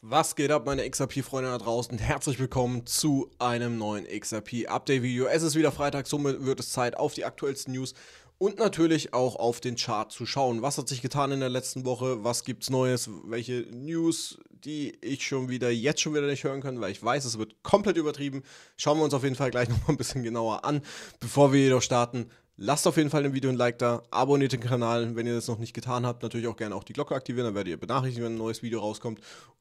Was geht ab, meine XRP-Freunde da draußen? Herzlich willkommen zu einem neuen XRP-Update-Video. Es ist wieder Freitag, somit wird es Zeit, auf die aktuellsten News und natürlich auch auf den Chart zu schauen. Was hat sich getan in der letzten Woche? Was gibt es Neues? Welche News, die ich schon wieder jetzt schon wieder nicht hören kann, weil ich weiß, es wird komplett übertrieben. Schauen wir uns auf jeden Fall gleich nochmal ein bisschen genauer an. Bevor wir jedoch starten, Lasst auf jeden Fall dem Video ein Like da, abonniert den Kanal, wenn ihr das noch nicht getan habt. Natürlich auch gerne auch die Glocke aktivieren, dann werdet ihr benachrichtigt, wenn ein neues Video rauskommt.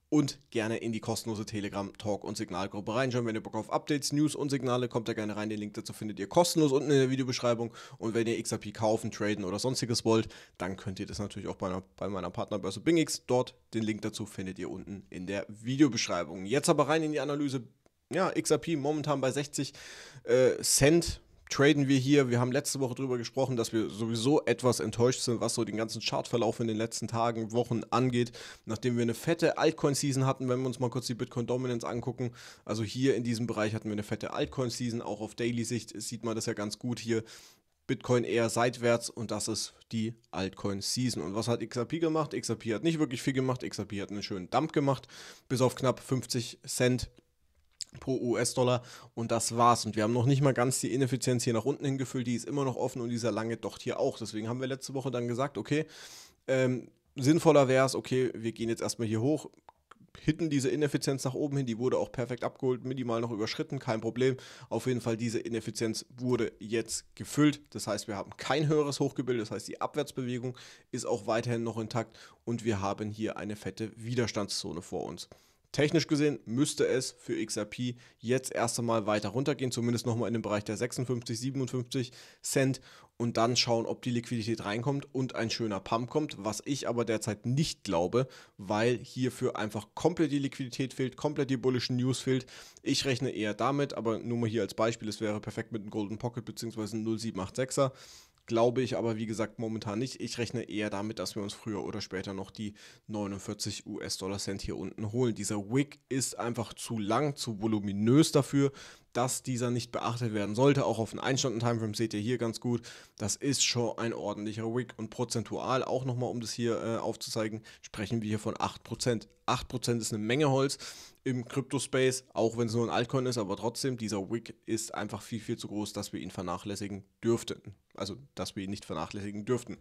Und gerne in die kostenlose Telegram, Talk und Signalgruppe reinschauen. Wenn ihr Bock auf Updates, News und Signale, kommt da gerne rein. Den Link dazu findet ihr kostenlos unten in der Videobeschreibung. Und wenn ihr XRP kaufen, traden oder sonstiges wollt, dann könnt ihr das natürlich auch bei, einer, bei meiner Partnerbörse BingX. Dort den Link dazu findet ihr unten in der Videobeschreibung. Jetzt aber rein in die Analyse. Ja, XRP momentan bei 60 äh, Cent traden wir hier. Wir haben letzte Woche darüber gesprochen, dass wir sowieso etwas enttäuscht sind, was so den ganzen Chartverlauf in den letzten Tagen, Wochen angeht. Nachdem wir eine fette Altcoin-Season hatten, wenn wir uns mal kurz die Bitcoin Dominance angucken. Also hier in diesem Bereich hatten wir eine fette Altcoin-Season. Auch auf Daily-Sicht sieht man das ja ganz gut hier. Bitcoin eher seitwärts und das ist die Altcoin-Season. Und was hat XRP gemacht? XRP hat nicht wirklich viel gemacht. XRP hat einen schönen Dump gemacht, bis auf knapp 50 Cent pro US-Dollar und das war's. Und wir haben noch nicht mal ganz die Ineffizienz hier nach unten hingefüllt, die ist immer noch offen und dieser lange Docht hier auch. Deswegen haben wir letzte Woche dann gesagt, okay, ähm, sinnvoller wäre es, okay, wir gehen jetzt erstmal hier hoch, hitten diese Ineffizienz nach oben hin, die wurde auch perfekt abgeholt, minimal noch überschritten, kein Problem. Auf jeden Fall, diese Ineffizienz wurde jetzt gefüllt. Das heißt, wir haben kein höheres Hochgebild, das heißt, die Abwärtsbewegung ist auch weiterhin noch intakt und wir haben hier eine fette Widerstandszone vor uns. Technisch gesehen müsste es für XRP jetzt erst einmal weiter runtergehen, zumindest nochmal in den Bereich der 56, 57 Cent und dann schauen, ob die Liquidität reinkommt und ein schöner Pump kommt, was ich aber derzeit nicht glaube, weil hierfür einfach komplett die Liquidität fehlt, komplett die bullischen News fehlt. Ich rechne eher damit, aber nur mal hier als Beispiel, es wäre perfekt mit einem Golden Pocket bzw. 0786er. Glaube ich aber, wie gesagt, momentan nicht. Ich rechne eher damit, dass wir uns früher oder später noch die 49 US-Dollar-Cent hier unten holen. Dieser Wick ist einfach zu lang, zu voluminös dafür dass dieser nicht beachtet werden sollte. Auch auf den 1-Stunden-Timeframe seht ihr hier ganz gut. Das ist schon ein ordentlicher Wick und prozentual auch nochmal, um das hier äh, aufzuzeigen, sprechen wir hier von 8%. 8% ist eine Menge Holz im Crypto-Space, auch wenn es nur ein Altcoin ist, aber trotzdem, dieser Wick ist einfach viel, viel zu groß, dass wir ihn vernachlässigen dürften. Also, dass wir ihn nicht vernachlässigen dürften.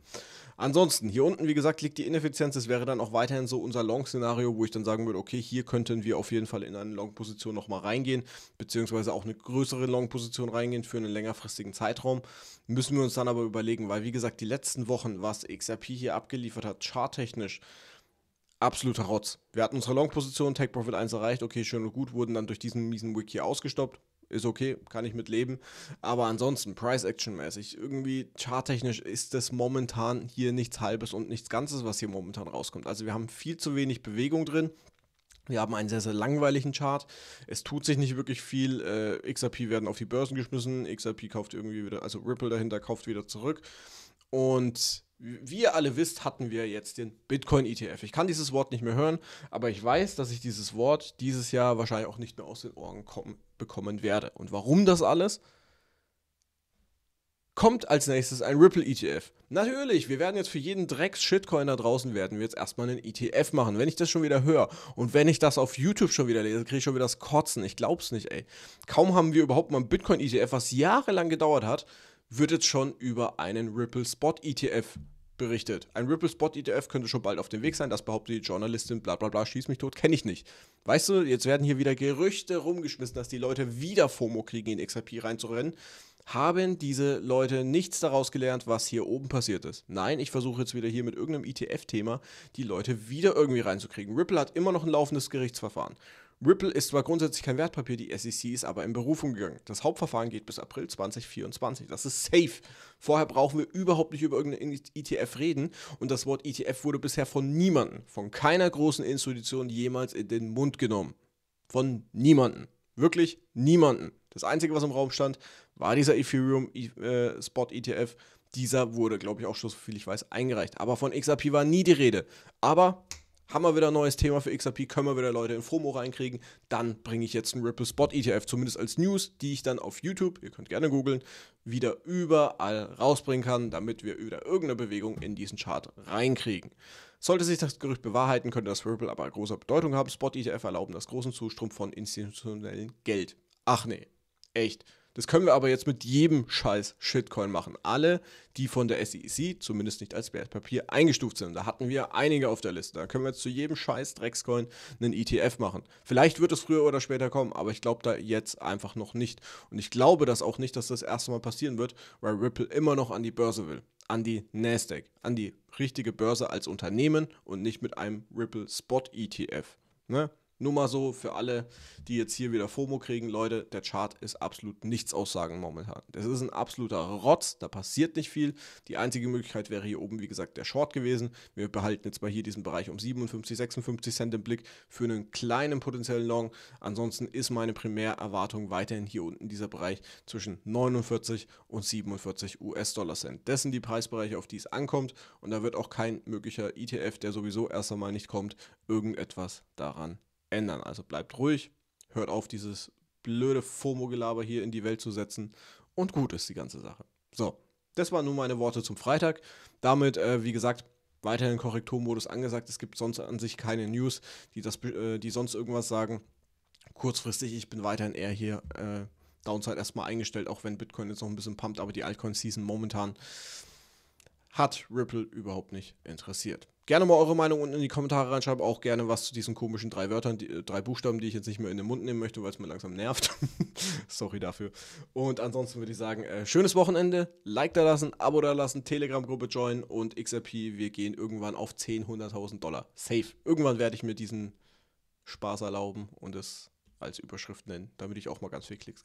Ansonsten, hier unten, wie gesagt, liegt die Ineffizienz. Das wäre dann auch weiterhin so unser Long-Szenario, wo ich dann sagen würde, okay, hier könnten wir auf jeden Fall in eine Long-Position nochmal reingehen, beziehungsweise auch eine größere Long-Position reingehen für einen längerfristigen Zeitraum. Müssen wir uns dann aber überlegen, weil wie gesagt, die letzten Wochen, was XRP hier abgeliefert hat, charttechnisch, absoluter Rotz. Wir hatten unsere Long-Position, Tech Profit 1 erreicht, okay, schön und gut, wurden dann durch diesen miesen Wick hier ausgestoppt. Ist okay, kann ich mit leben. Aber ansonsten, Price-Action-mäßig, irgendwie charttechnisch ist das momentan hier nichts Halbes und nichts Ganzes, was hier momentan rauskommt. Also wir haben viel zu wenig Bewegung drin. Wir haben einen sehr, sehr langweiligen Chart. Es tut sich nicht wirklich viel. Äh, XRP werden auf die Börsen geschmissen. XRP kauft irgendwie wieder, also Ripple dahinter kauft wieder zurück. Und wie ihr alle wisst, hatten wir jetzt den Bitcoin-ETF. Ich kann dieses Wort nicht mehr hören, aber ich weiß, dass ich dieses Wort dieses Jahr wahrscheinlich auch nicht mehr aus den Ohren kommen, bekommen werde. Und warum das alles? kommt als nächstes ein Ripple ETF. Natürlich, wir werden jetzt für jeden Drecks-Shitcoin da draußen werden wir jetzt erstmal einen ETF machen. Wenn ich das schon wieder höre und wenn ich das auf YouTube schon wieder lese, kriege ich schon wieder das Kotzen. Ich glaub's nicht, ey. Kaum haben wir überhaupt mal einen Bitcoin-ETF, was jahrelang gedauert hat, wird jetzt schon über einen Ripple Spot ETF berichtet. Ein Ripple Spot ETF könnte schon bald auf dem Weg sein, das behauptet die Journalistin, bla bla bla, schieß mich tot, kenne ich nicht. Weißt du, jetzt werden hier wieder Gerüchte rumgeschmissen, dass die Leute wieder FOMO kriegen, in XRP reinzurennen haben diese Leute nichts daraus gelernt, was hier oben passiert ist. Nein, ich versuche jetzt wieder hier mit irgendeinem ETF-Thema die Leute wieder irgendwie reinzukriegen. Ripple hat immer noch ein laufendes Gerichtsverfahren. Ripple ist zwar grundsätzlich kein Wertpapier, die SEC ist aber in Berufung gegangen. Das Hauptverfahren geht bis April 2024. Das ist safe. Vorher brauchen wir überhaupt nicht über irgendeinen ETF reden und das Wort ETF wurde bisher von niemandem, von keiner großen Institution jemals in den Mund genommen. Von niemandem. Wirklich niemanden. Das Einzige, was im Raum stand, war dieser Ethereum-Spot-ETF. E, äh, dieser wurde, glaube ich, auch schon, so viel ich weiß, eingereicht. Aber von XRP war nie die Rede. Aber haben wir wieder ein neues Thema für XRP, können wir wieder Leute in FOMO reinkriegen. Dann bringe ich jetzt einen Ripple Spot ETF, zumindest als News, die ich dann auf YouTube, ihr könnt gerne googeln, wieder überall rausbringen kann, damit wir wieder irgendeine Bewegung in diesen Chart reinkriegen. Sollte sich das Gerücht bewahrheiten, könnte das Ripple aber großer Bedeutung haben. Spot ETF erlauben das großen Zustrom von institutionellem Geld. Ach nee, echt. Das können wir aber jetzt mit jedem scheiß Shitcoin machen. Alle, die von der SEC zumindest nicht als Wertpapier eingestuft sind. Da hatten wir einige auf der Liste. Da können wir jetzt zu jedem scheiß Dreckscoin einen ETF machen. Vielleicht wird es früher oder später kommen, aber ich glaube da jetzt einfach noch nicht. Und ich glaube das auch nicht, dass das erste Mal passieren wird, weil Ripple immer noch an die Börse will. An die Nasdaq, an die richtige Börse als Unternehmen und nicht mit einem Ripple Spot ETF. Ne? Nur mal so für alle, die jetzt hier wieder FOMO kriegen, Leute, der Chart ist absolut nichts aussagen momentan. Das ist ein absoluter Rotz, da passiert nicht viel. Die einzige Möglichkeit wäre hier oben, wie gesagt, der Short gewesen. Wir behalten jetzt mal hier diesen Bereich um 57, 56 Cent im Blick für einen kleinen potenziellen Long. Ansonsten ist meine Primärerwartung weiterhin hier unten dieser Bereich zwischen 49 und 47 US-Dollar Cent. Das sind die Preisbereiche, auf die es ankommt und da wird auch kein möglicher ETF, der sowieso erst einmal nicht kommt, irgendetwas daran ändern. Also bleibt ruhig, hört auf, dieses blöde FOMO-Gelaber hier in die Welt zu setzen und gut ist die ganze Sache. So, das waren nun meine Worte zum Freitag. Damit, äh, wie gesagt, weiterhin Korrekturmodus angesagt. Es gibt sonst an sich keine News, die, das, äh, die sonst irgendwas sagen. Kurzfristig, ich bin weiterhin eher hier äh, Downside erstmal eingestellt, auch wenn Bitcoin jetzt noch ein bisschen pumpt, aber die Altcoin-Season momentan hat Ripple überhaupt nicht interessiert gerne mal eure Meinung unten in die Kommentare reinschreiben. Auch gerne was zu diesen komischen drei Wörtern, die, äh, drei Buchstaben, die ich jetzt nicht mehr in den Mund nehmen möchte, weil es mir langsam nervt. Sorry dafür. Und ansonsten würde ich sagen, äh, schönes Wochenende. Like da lassen, Abo da lassen, Telegram-Gruppe joinen und XRP. Wir gehen irgendwann auf 10.000, 100.000 Dollar. Safe. Irgendwann werde ich mir diesen Spaß erlauben und es als Überschrift nennen, damit ich auch mal ganz viel Klicks kriege.